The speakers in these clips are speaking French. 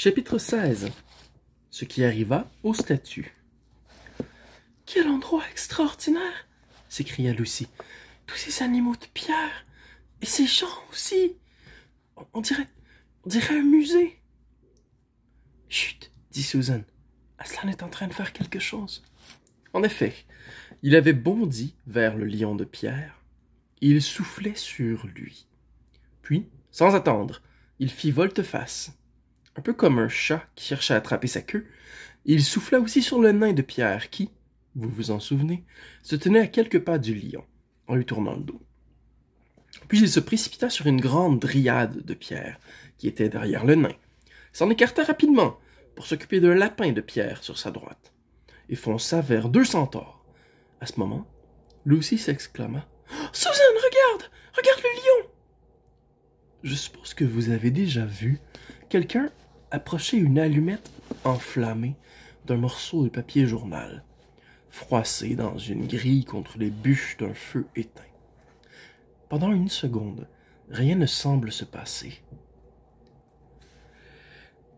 Chapitre 16 Ce qui arriva aux statues. « Quel endroit extraordinaire s'écria Lucie. Tous ces animaux de pierre et ces gens aussi. On dirait, on dirait un musée. Chut, dit Susan. Aslan ah, est en train de faire quelque chose. En effet, il avait bondi vers le lion de pierre. il soufflait sur lui. Puis, sans attendre, il fit volte-face un peu comme un chat qui cherche à attraper sa queue, il souffla aussi sur le nain de pierre qui, vous vous en souvenez, se tenait à quelques pas du lion, en lui tournant le dos. Puis il se précipita sur une grande dryade de pierre qui était derrière le nain, s'en écarta rapidement pour s'occuper d'un lapin de pierre sur sa droite, et fonça vers deux centaures. À ce moment, Lucy s'exclama Suzanne, regarde Regarde le lion Je suppose que vous avez déjà vu quelqu'un Approchez une allumette enflammée d'un morceau de papier journal, froissé dans une grille contre les bûches d'un feu éteint. Pendant une seconde, rien ne semble se passer.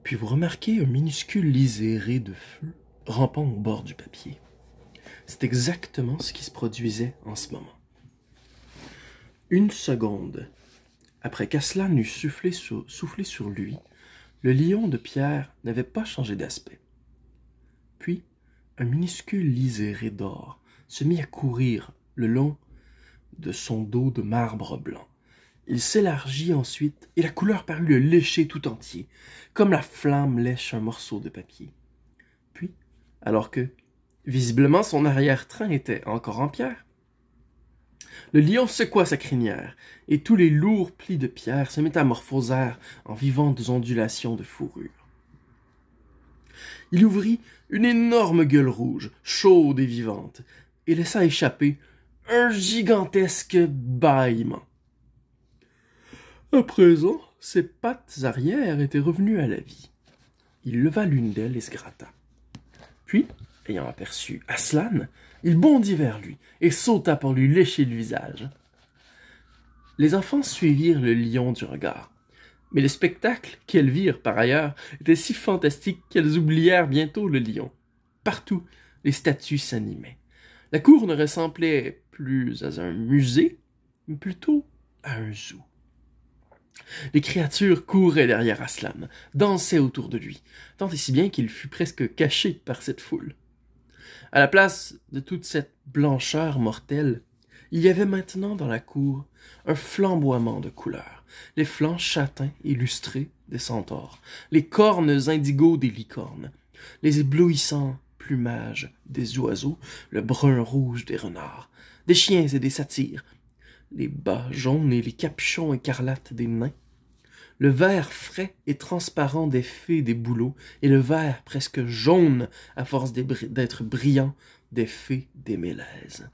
Puis vous remarquez un minuscule liséré de feu rampant au bord du papier. C'est exactement ce qui se produisait en ce moment. Une seconde après qu'Aslan eut soufflé sur lui, le lion de pierre n'avait pas changé d'aspect. Puis, un minuscule liséré d'or se mit à courir le long de son dos de marbre blanc. Il s'élargit ensuite, et la couleur parut le lécher tout entier, comme la flamme lèche un morceau de papier. Puis, alors que, visiblement, son arrière-train était encore en pierre, le lion secoua sa crinière, et tous les lourds plis de pierre se métamorphosèrent en vivantes ondulations de fourrure. Il ouvrit une énorme gueule rouge, chaude et vivante, et laissa échapper un gigantesque bâillement. À présent, ses pattes arrière étaient revenues à la vie. Il leva l'une d'elles et se gratta. Puis, ayant aperçu Aslan, il bondit vers lui et sauta pour lui lécher le visage. Les enfants suivirent le lion du regard. Mais le spectacle qu'elles virent par ailleurs était si fantastique qu'elles oublièrent bientôt le lion. Partout, les statues s'animaient. La cour ne ressemblait plus à un musée, mais plutôt à un zoo. Les créatures couraient derrière Aslan, dansaient autour de lui, tant et si bien qu'il fut presque caché par cette foule. À la place de toute cette blancheur mortelle, il y avait maintenant dans la cour un flamboiement de couleurs, les flancs châtains illustrés des centaures, les cornes indigo des licornes, les éblouissants plumages des oiseaux, le brun rouge des renards, des chiens et des satyres, les bas jaunes et les capuchons écarlates des nains, le vert frais et transparent des fées des bouleaux, et le vert presque jaune à force d'être brillant des fées des mélèzes.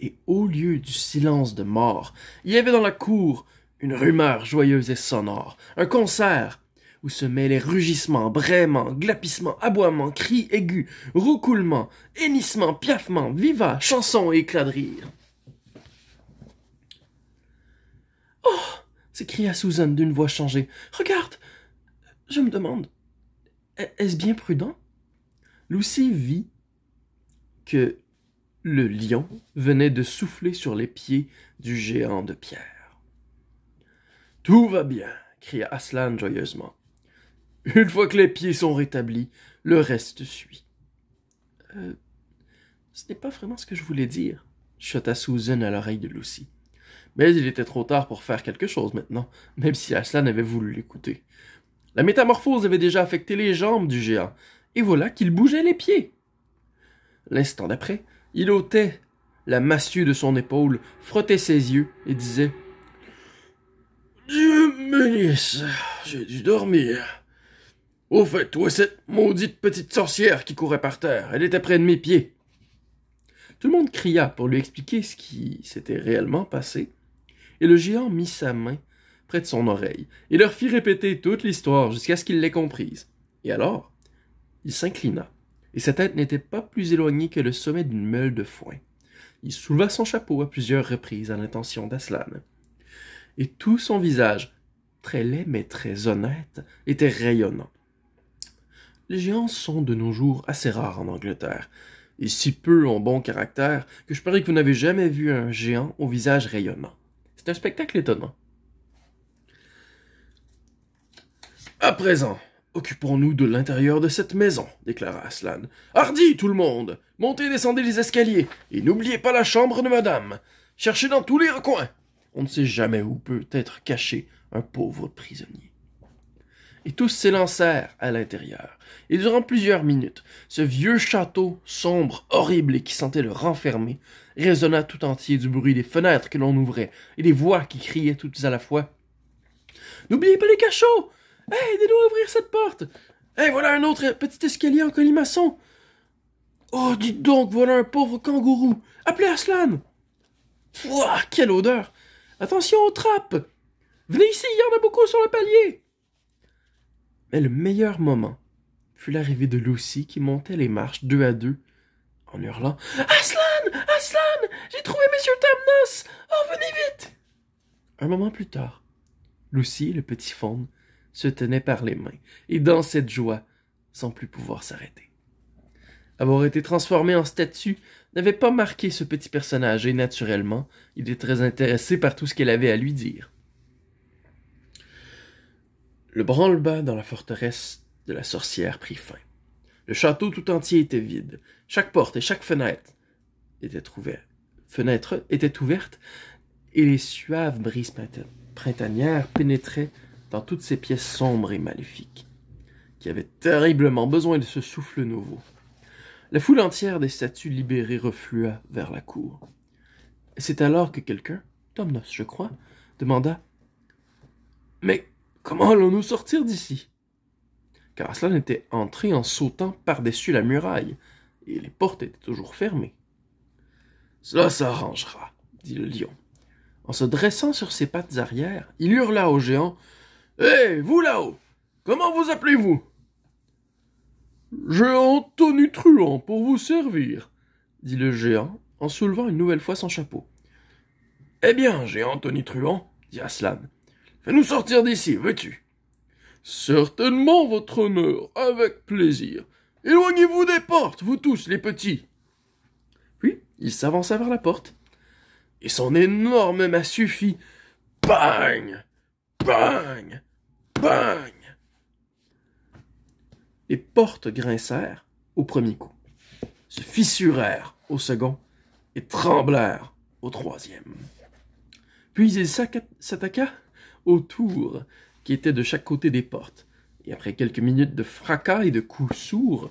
Et au lieu du silence de mort, il y avait dans la cour une rumeur joyeuse et sonore, un concert où se mêlaient rugissements, braiements, glapissements, aboiements, cris aigus, roucoulements, hennissements, piaffements, vivats, chansons et éclats de rire. Oh s'écria Susan d'une voix changée. Regarde Je me demande, e-, est-ce bien prudent Lucy vit que le lion venait de souffler sur les pieds du géant de pierre. Tout va bien, cria Aslan joyeusement. Une fois que les pieds sont rétablis, le reste suit. Euh, ce n'est pas vraiment ce que je voulais dire, chota Susan à l'oreille de Lucie mais il était trop tard pour faire quelque chose maintenant, même si Aslan avait voulu l'écouter. La métamorphose avait déjà affecté les jambes du géant, et voilà qu'il bougeait les pieds. L'instant d'après, il ôtait la massue de son épaule, frottait ses yeux et disait Dieu bénisse, j'ai dû dormir. Au fait, où est cette maudite petite sorcière qui courait par terre Elle était près de mes pieds. Tout le monde cria pour lui expliquer ce qui s'était réellement passé, et le géant mit sa main près de son oreille, et leur fit répéter toute l'histoire jusqu'à ce qu'il l'ait comprise. Et alors, il s'inclina, et sa tête n'était pas plus éloignée que le sommet d'une meule de foin. Il souleva son chapeau à plusieurs reprises à l'intention d'Aslan. Et tout son visage, très laid mais très honnête, était rayonnant. Les géants sont de nos jours assez rares en Angleterre, et si peu ont bon caractère que je parie que vous n'avez jamais vu un géant au visage rayonnant. C'est un spectacle étonnant. À présent, occupons-nous de l'intérieur de cette maison, déclara Aslan. Hardi, tout le monde Montez et descendez les escaliers, et n'oubliez pas la chambre de madame. Cherchez dans tous les recoins. On ne sait jamais où peut être caché un pauvre prisonnier et tous s'élancèrent à l'intérieur. Et durant plusieurs minutes, ce vieux château sombre, horrible et qui sentait le renfermer, résonna tout entier du bruit des fenêtres que l'on ouvrait et des voix qui criaient toutes à la fois. N'oubliez pas les cachots! Hé, aidez-nous à ouvrir cette porte! Hé, voilà un autre petit escalier en colimaçon! Oh, dites donc, voilà un pauvre kangourou! Appelez Aslan! Pouah, quelle odeur! Attention aux trappes! Venez ici, il y en a beaucoup sur le palier! Mais le meilleur moment fut l'arrivée de Lucy qui montait les marches deux à deux en hurlant Aslan Aslan J'ai trouvé Monsieur Tamnos Oh, venez vite Un moment plus tard, Lucy, le petit faune, se tenait par les mains et dans cette joie sans plus pouvoir s'arrêter. Avoir été transformé en statue n'avait pas marqué ce petit personnage et naturellement, il était très intéressé par tout ce qu'elle avait à lui dire. Le branle-bas dans la forteresse de la sorcière prit fin. Le château tout entier était vide. Chaque porte et chaque fenêtre était ouvertes, et les suaves brises printanières pénétraient dans toutes ces pièces sombres et maléfiques, qui avaient terriblement besoin de ce souffle nouveau. La foule entière des statues libérées reflua vers la cour. C'est alors que quelqu'un, Tomnos, je crois, demanda Mais Comment allons-nous sortir d'ici Car Aslan était entré en sautant par-dessus la muraille, et les portes étaient toujours fermées. Cela s'arrangera, dit le lion. En se dressant sur ses pattes arrière, il hurla au géant. Hé, vous là-haut, comment vous appelez-vous Géant Tony Truant pour vous servir, dit le géant en soulevant une nouvelle fois son chapeau. Eh bien, géant Tony Truant, dit Aslan, Fais-nous sortir d'ici, veux-tu Certainement, votre honneur, avec plaisir. Éloignez-vous des portes, vous tous, les petits. Puis il s'avança vers la porte, et son énorme m'a suffi. Bang Bang Bang Les portes grincèrent au premier coup, se fissurèrent au second, et tremblèrent au troisième. Puis il s'attaqua autour qui étaient de chaque côté des portes. Et après quelques minutes de fracas et de coups sourds,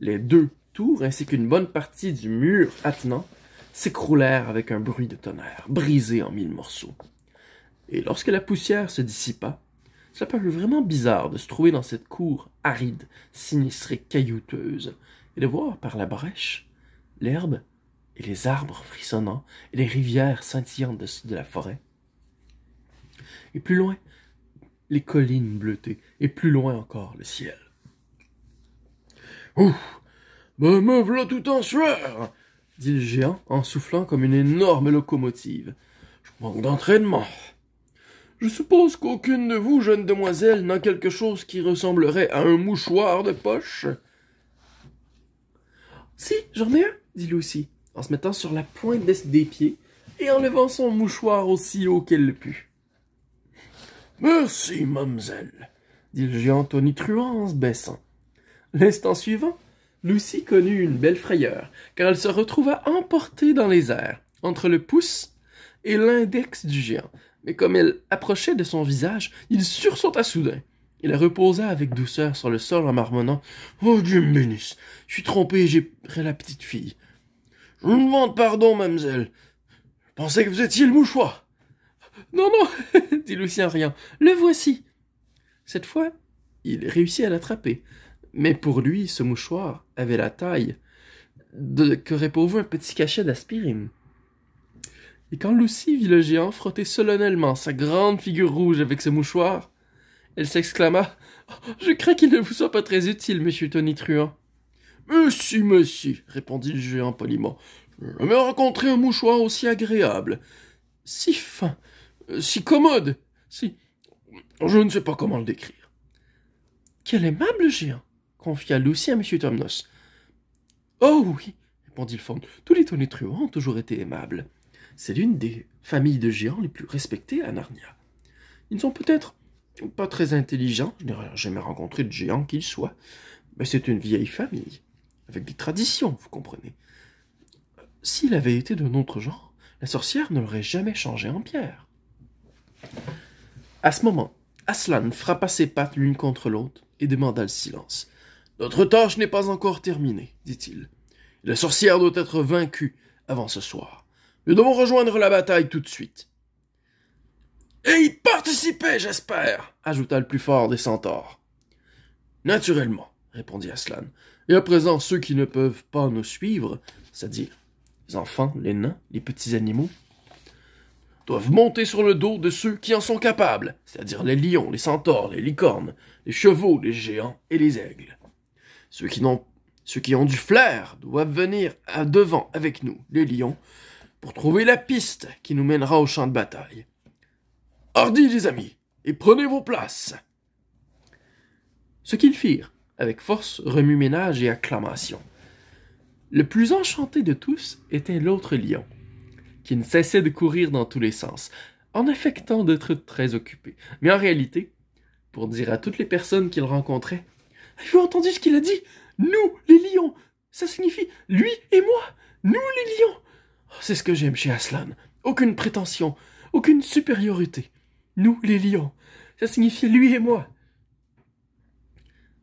les deux tours ainsi qu'une bonne partie du mur attenant s'écroulèrent avec un bruit de tonnerre, brisé en mille morceaux. Et lorsque la poussière se dissipa, cela parut vraiment bizarre de se trouver dans cette cour aride, sinistre et caillouteuse, et de voir par la brèche l'herbe et les arbres frissonnants et les rivières scintillantes de la forêt, et plus loin, les collines bleutées, et plus loin encore, le ciel. Ouf me v'là tout en sueur dit le géant en soufflant comme une énorme locomotive. Je manque d'entraînement. Je suppose qu'aucune de vous, jeune demoiselle, n'a quelque chose qui ressemblerait à un mouchoir de poche. Si, j'en ai un, dit Lucie, en se mettant sur la pointe des pieds et en levant son mouchoir aussi haut qu'elle le put. Merci, mamselle, dit le géant tonitruant en se baissant. L'instant suivant, Lucie connut une belle frayeur, car elle se retrouva emportée dans les airs, entre le pouce et l'index du géant. Mais comme elle approchait de son visage, il sursauta soudain. Il la reposa avec douceur sur le sol en marmonnant Oh Dieu me bénisse, je suis trompé et j'ai pris la petite fille. Je vous demande pardon, mademoiselle. Je pensais que vous étiez le mouchoir. Non, non dit Lucien rien. Le voici Cette fois, il réussit à l'attraper. Mais pour lui, ce mouchoir avait la taille de, qu'aurait pour un petit cachet d'aspirine. Et quand Lucie vit le géant frotter solennellement sa grande figure rouge avec ce mouchoir, elle s'exclama Je crains qu'il ne vous soit pas très utile, monsieur Tony Truant. Monsieur, si, répondit le géant poliment. Je n'ai jamais rencontré un mouchoir aussi agréable, si fin, si commode, si... Je ne sais pas comment le décrire. Quel aimable géant, confia Lucie à M. Tomnos. Oh oui, répondit le fond. « tous les tonitruants ont toujours été aimables. C'est l'une des familles de géants les plus respectées à Narnia. Ils ne sont peut-être pas très intelligents, je n'ai jamais rencontré de géant qu'ils soient, mais c'est une vieille famille, avec des traditions, vous comprenez. S'il avait été d'un autre genre, la sorcière ne l'aurait jamais changé en pierre. À ce moment, Aslan frappa ses pattes l'une contre l'autre et demanda le silence. Notre tâche n'est pas encore terminée, dit-il. La sorcière doit être vaincue avant ce soir. Nous devons rejoindre la bataille tout de suite. Et y participer, j'espère, ajouta le plus fort des centaures. Naturellement, répondit Aslan. Et à présent, ceux qui ne peuvent pas nous suivre, c'est-à-dire les enfants, les nains, les petits animaux, doivent monter sur le dos de ceux qui en sont capables, c'est-à-dire les lions, les centaures, les licornes, les chevaux, les géants et les aigles. Ceux qui, ont, du flair doivent venir à devant avec nous, les lions, pour trouver la piste qui nous mènera au champ de bataille. Hardi, les amis, et prenez vos places. Ce qu'ils firent, avec force, remue-ménage et acclamation. Le plus enchanté de tous était l'autre lion qui ne cessait de courir dans tous les sens, en affectant d'être très occupé. Mais en réalité, pour dire à toutes les personnes qu'il rencontrait, Avez-vous entendu ce qu'il a dit Nous, les lions Ça signifie lui et moi Nous, les lions oh, C'est ce que j'aime chez Aslan. Aucune prétention, aucune supériorité. Nous, les lions Ça signifie lui et moi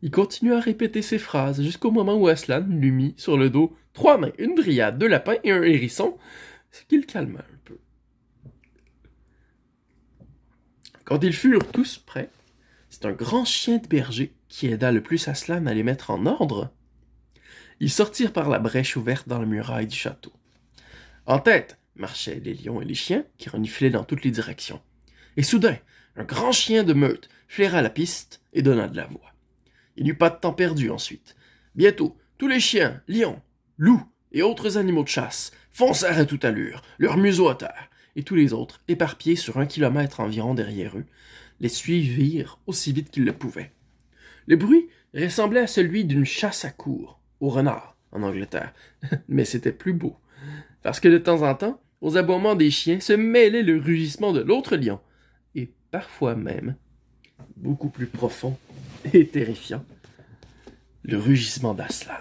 il continua à répéter ces phrases jusqu'au moment où Aslan lui mit sur le dos trois mains, une briade, deux lapins et un hérisson, ce qui le calma un peu. Quand ils furent tous prêts, c'est un grand chien de berger qui aida le plus à cela à les mettre en ordre. Ils sortirent par la brèche ouverte dans la muraille du château. En tête marchaient les lions et les chiens qui reniflaient dans toutes les directions. Et soudain, un grand chien de meute flaira la piste et donna de la voix. Il n'y eut pas de temps perdu ensuite. Bientôt, tous les chiens, lions, loups et autres animaux de chasse foncèrent à toute allure, leurs museaux à terre, et tous les autres, éparpillés sur un kilomètre environ derrière eux, les suivirent aussi vite qu'ils le pouvaient. Le bruit ressemblait à celui d'une chasse à cours, au renard, en Angleterre, mais c'était plus beau, parce que de temps en temps, aux aboiements des chiens se mêlait le rugissement de l'autre lion, et parfois même, beaucoup plus profond et terrifiant, le rugissement d'Aslan.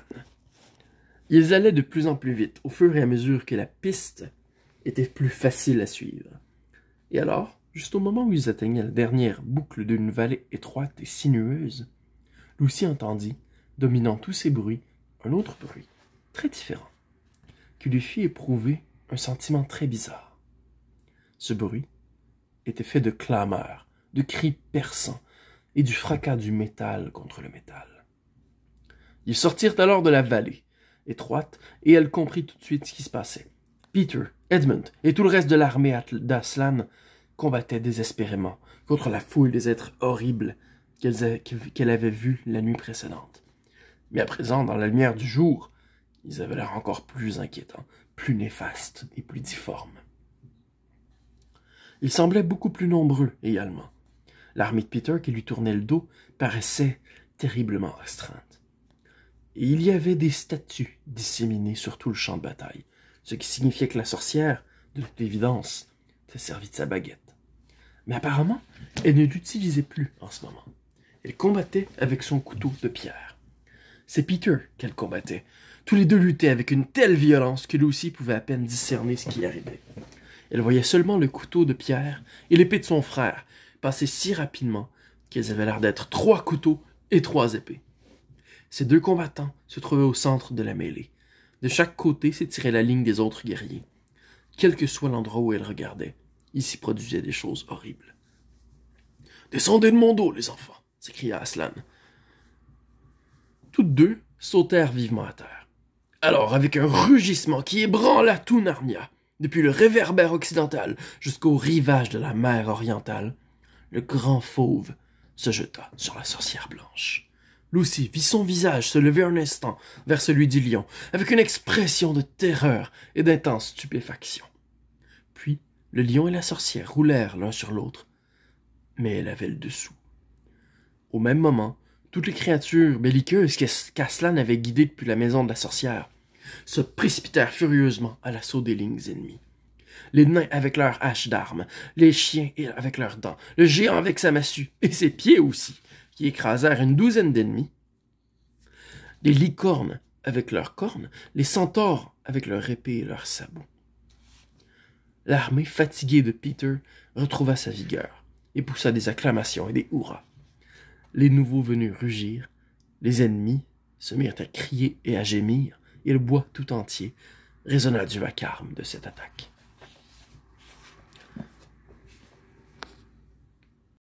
Ils allaient de plus en plus vite, au fur et à mesure que la piste était plus facile à suivre. Et alors, juste au moment où ils atteignaient la dernière boucle d'une vallée étroite et sinueuse, Lucie entendit, dominant tous ces bruits, un autre bruit, très différent, qui lui fit éprouver un sentiment très bizarre. Ce bruit était fait de clameurs, de cris perçants et du fracas du métal contre le métal. Ils sortirent alors de la vallée, étroite, et elle comprit tout de suite ce qui se passait. Peter, Edmund et tout le reste de l'armée d'Aslan combattaient désespérément contre la foule des êtres horribles qu'elle avait vus la nuit précédente. Mais à présent, dans la lumière du jour, ils avaient l'air encore plus inquiétants, plus néfastes et plus difformes. Ils semblaient beaucoup plus nombreux également. L'armée de Peter, qui lui tournait le dos, paraissait terriblement restreinte et il y avait des statues disséminées sur tout le champ de bataille, ce qui signifiait que la sorcière, de toute évidence, s'est servie de sa baguette. Mais apparemment, elle ne l'utilisait plus en ce moment. Elle combattait avec son couteau de pierre. C'est Peter qu'elle combattait. Tous les deux luttaient avec une telle violence que lui aussi pouvait à peine discerner ce qui arrivait. Elle voyait seulement le couteau de pierre et l'épée de son frère passer si rapidement qu'elles avaient l'air d'être trois couteaux et trois épées. Ces deux combattants se trouvaient au centre de la mêlée. De chaque côté s'étirait la ligne des autres guerriers. Quel que soit l'endroit où elle regardaient, il s'y produisait des choses horribles. Descendez de mon dos, les enfants s'écria Aslan. Toutes deux sautèrent vivement à terre. Alors, avec un rugissement qui ébranla tout Narnia, depuis le réverbère occidental jusqu'au rivage de la mer orientale, le grand fauve se jeta sur la sorcière blanche. Lucy vit son visage se lever un instant vers celui du lion, avec une expression de terreur et d'intense stupéfaction. Puis, le lion et la sorcière roulèrent l'un sur l'autre, mais elle avait le dessous. Au même moment, toutes les créatures belliqueuses qu'Aslan avait guidées depuis la maison de la sorcière se précipitèrent furieusement à l'assaut des lignes ennemies. Les nains avec leurs haches d'armes, les chiens avec leurs dents, le géant avec sa massue et ses pieds aussi écrasèrent une douzaine d'ennemis, les licornes avec leurs cornes, les centaures avec leurs épées et leurs sabots. L'armée fatiguée de Peter retrouva sa vigueur et poussa des acclamations et des hurrahs. Les nouveaux venus rugirent, les ennemis se mirent à crier et à gémir, et le bois tout entier résonna du vacarme de cette attaque.